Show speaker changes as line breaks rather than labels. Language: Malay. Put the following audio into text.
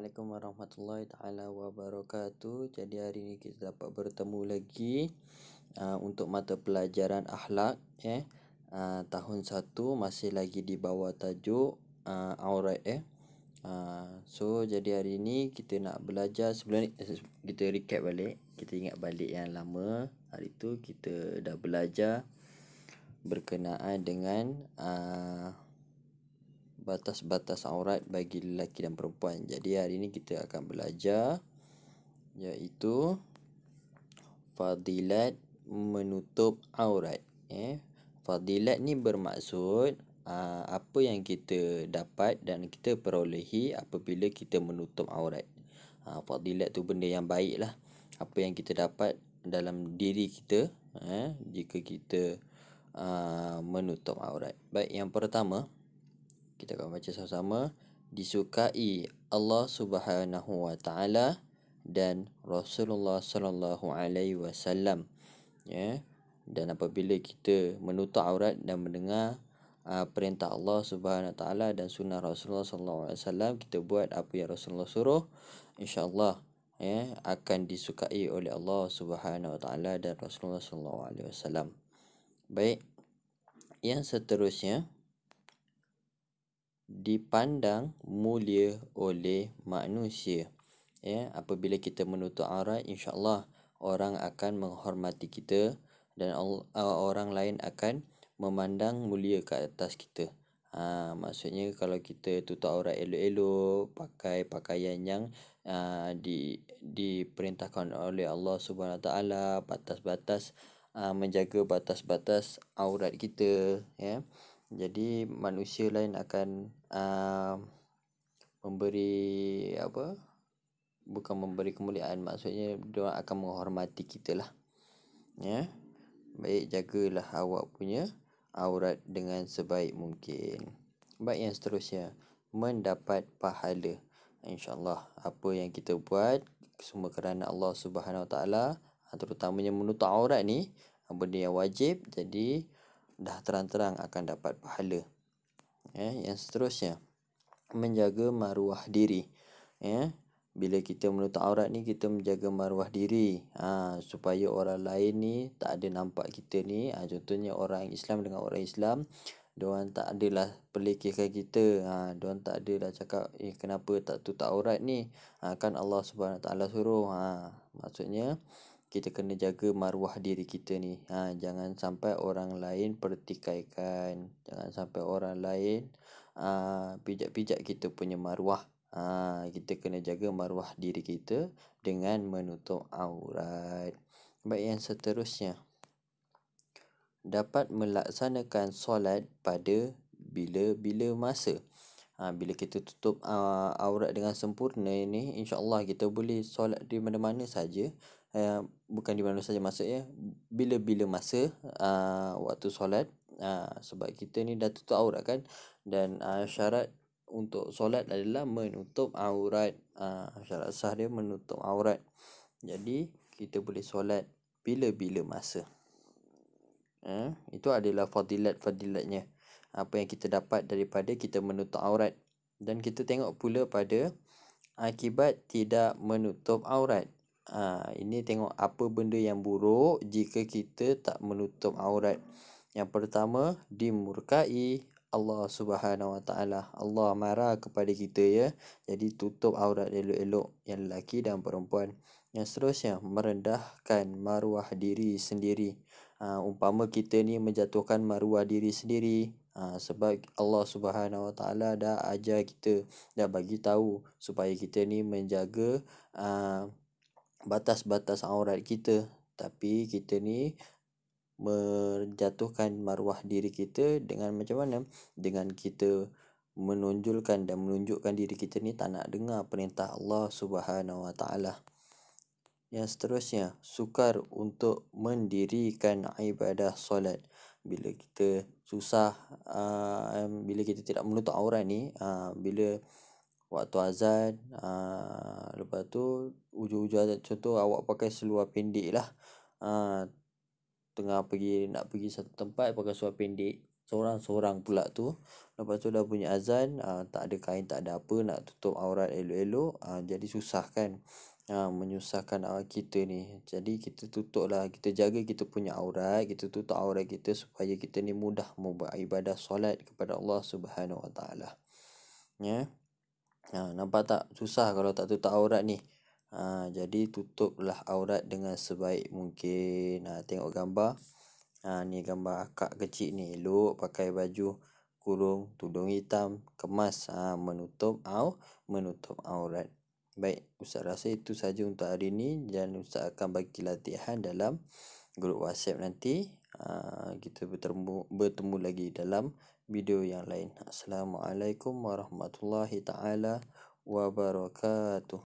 Assalamualaikum warahmatullahi taala wabarakatuh. Jadi hari ini kita dapat bertemu lagi uh, untuk mata pelajaran akhlak eh uh, tahun 1 masih lagi di bawah tajuk uh, aurat eh. Uh, so jadi hari ini kita nak belajar sebelum ni kita recap balik, kita ingat balik yang lama. Hari tu kita dah belajar berkenaan dengan uh, batas-batas aurat bagi lelaki dan perempuan. Jadi hari ini kita akan belajar iaitu fadilat menutup aurat. Eh, fadilat ni bermaksud aa, apa yang kita dapat dan kita perolehi apabila kita menutup aurat. Ha, fadilat tu benda yang baik lah. Apa yang kita dapat dalam diri kita eh, jika kita aa, menutup aurat. Baik, yang pertama kita akan baca sama-sama disukai Allah Subhanahu wa taala dan Rasulullah sallallahu alaihi wasallam ya dan apabila kita menutup aurat dan mendengar uh, perintah Allah Subhanahu wa taala dan sunnah Rasulullah sallallahu alaihi wasallam kita buat apa yang Rasulullah suruh insyaallah ya akan disukai oleh Allah Subhanahu wa taala dan Rasulullah sallallahu alaihi wasallam baik yang seterusnya dipandang mulia oleh manusia. Ya, apabila kita menutup aurat, insya-Allah orang akan menghormati kita dan orang lain akan memandang mulia ke atas kita. Ha, maksudnya kalau kita tutup aurat elok-elok, pakai pakaian yang uh, di diperintahkan oleh Allah Subhanahu Wa Taala, batas-batas uh, menjaga batas-batas aurat kita, ya jadi manusia lain akan uh, memberi apa bukan memberi kemuliaan maksudnya dia akan menghormati kita lah ya yeah? baik jagalah awak punya aurat dengan sebaik mungkin baik yang seterusnya mendapat pahala insyaallah apa yang kita buat semua kerana Allah Subhanahu Wa Taala terutamanya menutup aurat ni benda yang wajib jadi dah terang-terang akan dapat pahala. Ya, yang seterusnya menjaga maruah diri. Ya, bila kita menutup aurat ni kita menjaga maruah diri. Ha, supaya orang lain ni tak ada nampak kita ni. Ha, contohnya orang Islam dengan orang Islam Diorang tak adalah pelikirkan kita ha, Diorang tak adalah cakap eh, Kenapa tak tutup aurat ni ha, Kan Allah SWT suruh ha, Maksudnya kita kena jaga maruah diri kita ni. Ha, jangan sampai orang lain pertikaikan. Jangan sampai orang lain uh, pijak-pijak kita punya maruah. Ha, kita kena jaga maruah diri kita dengan menutup aurat. Baik yang seterusnya. Dapat melaksanakan solat pada bila-bila masa. Ha, bila kita tutup uh, aurat dengan sempurna ini, insyaAllah kita boleh solat di mana-mana saja eh bukan di mana saja maksudnya bila-bila masa uh, waktu solat uh, sebab kita ni dah tutup aurat kan dan uh, syarat untuk solat adalah menutup aurat uh, syarat sah dia menutup aurat jadi kita boleh solat bila-bila masa eh itu adalah fadilat-fadilatnya apa yang kita dapat daripada kita menutup aurat dan kita tengok pula pada akibat tidak menutup aurat Ha, ini tengok apa benda yang buruk jika kita tak menutup aurat. Yang pertama, dimurkai Allah Subhanahu Wa Taala. Allah marah kepada kita ya. Jadi tutup aurat elok-elok yang lelaki dan perempuan. Yang seterusnya, merendahkan maruah diri sendiri. Ha, umpama kita ni menjatuhkan maruah diri sendiri ha, sebab Allah Subhanahu Wa Taala dah ajar kita dah bagi tahu supaya kita ni menjaga uh, batas-batas aurat kita tapi kita ni menjatuhkan maruah diri kita dengan macam mana dengan kita menonjolkan dan menunjukkan diri kita ni tak nak dengar perintah Allah Subhanahu Wa Taala yang seterusnya sukar untuk mendirikan ibadah solat bila kita susah uh, bila kita tidak menutup aurat ni uh, bila waktu azan uh, lepas tu ujung-ujung azan contoh awak pakai seluar pendek lah uh, tengah pergi nak pergi satu tempat pakai seluar pendek seorang-seorang pula tu lepas tu dah punya azan uh, tak ada kain tak ada apa nak tutup aurat elok-elok uh, jadi susah kan uh, menyusahkan awak kita ni jadi kita tutup lah kita jaga kita punya aurat kita tutup aurat kita supaya kita ni mudah membuat ibadah solat kepada Allah Subhanahu Wa Taala ya yeah. Ha, nampak tak? Susah kalau tak tutup aurat ni. Ha, jadi tutuplah aurat dengan sebaik mungkin. Ha, tengok gambar. Ha, ni gambar akak kecil ni. Luk pakai baju kurung, tudung hitam, kemas ha, menutup au, menutup aurat. Baik, Ustaz rasa itu sahaja untuk hari ini dan Ustaz akan bagi latihan dalam grup WhatsApp nanti. Ah, kita bertemu, bertemu lagi dalam video yang lain. Assalamualaikum warahmatullahi taala wabarakatuh.